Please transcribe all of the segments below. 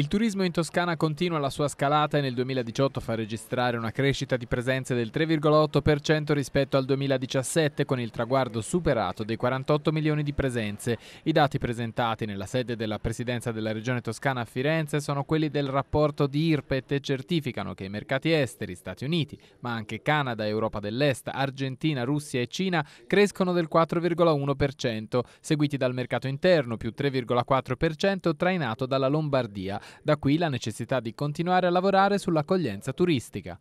Il turismo in Toscana continua la sua scalata e nel 2018 fa registrare una crescita di presenze del 3,8% rispetto al 2017 con il traguardo superato dei 48 milioni di presenze. I dati presentati nella sede della Presidenza della Regione Toscana a Firenze sono quelli del rapporto di IRPET e certificano che i mercati esteri, Stati Uniti, ma anche Canada, Europa dell'Est, Argentina, Russia e Cina crescono del 4,1%, seguiti dal mercato interno più 3,4% trainato dalla Lombardia da qui la necessità di continuare a lavorare sull'accoglienza turistica.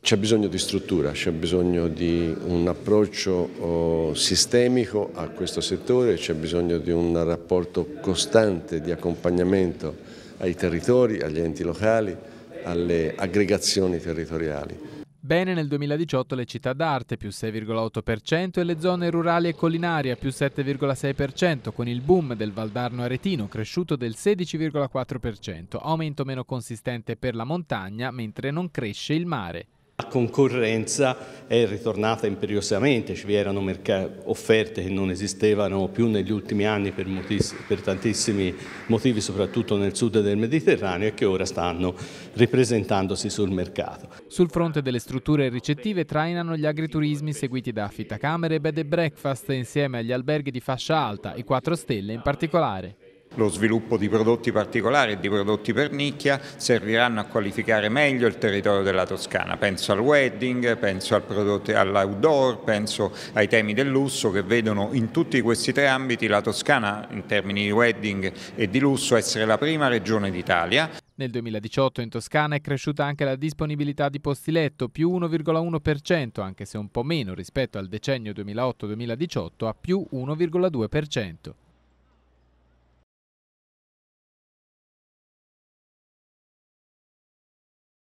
C'è bisogno di struttura, c'è bisogno di un approccio oh, sistemico a questo settore, c'è bisogno di un rapporto costante di accompagnamento ai territori, agli enti locali, alle aggregazioni territoriali. Bene nel 2018 le città d'arte più 6,8% e le zone rurali e collinari più 7,6% con il boom del Valdarno Aretino cresciuto del 16,4%, aumento meno consistente per la montagna mentre non cresce il mare. La concorrenza è ritornata imperiosamente, ci erano offerte che non esistevano più negli ultimi anni per, per, tantissimi motivi, soprattutto nel sud del Mediterraneo e che ora stanno ripresentandosi sul mercato. Sul fronte delle strutture ricettive trainano gli agriturismi seguiti da affittacamere, bed and breakfast insieme agli alberghi di fascia alta, i 4 stelle in particolare. Lo sviluppo di prodotti particolari e di prodotti per nicchia serviranno a qualificare meglio il territorio della Toscana. Penso al wedding, penso al all'outdoor, penso ai temi del lusso che vedono in tutti questi tre ambiti la Toscana in termini di wedding e di lusso essere la prima regione d'Italia. Nel 2018 in Toscana è cresciuta anche la disponibilità di posti letto, più 1,1%, anche se un po' meno rispetto al decennio 2008-2018, a più 1,2%.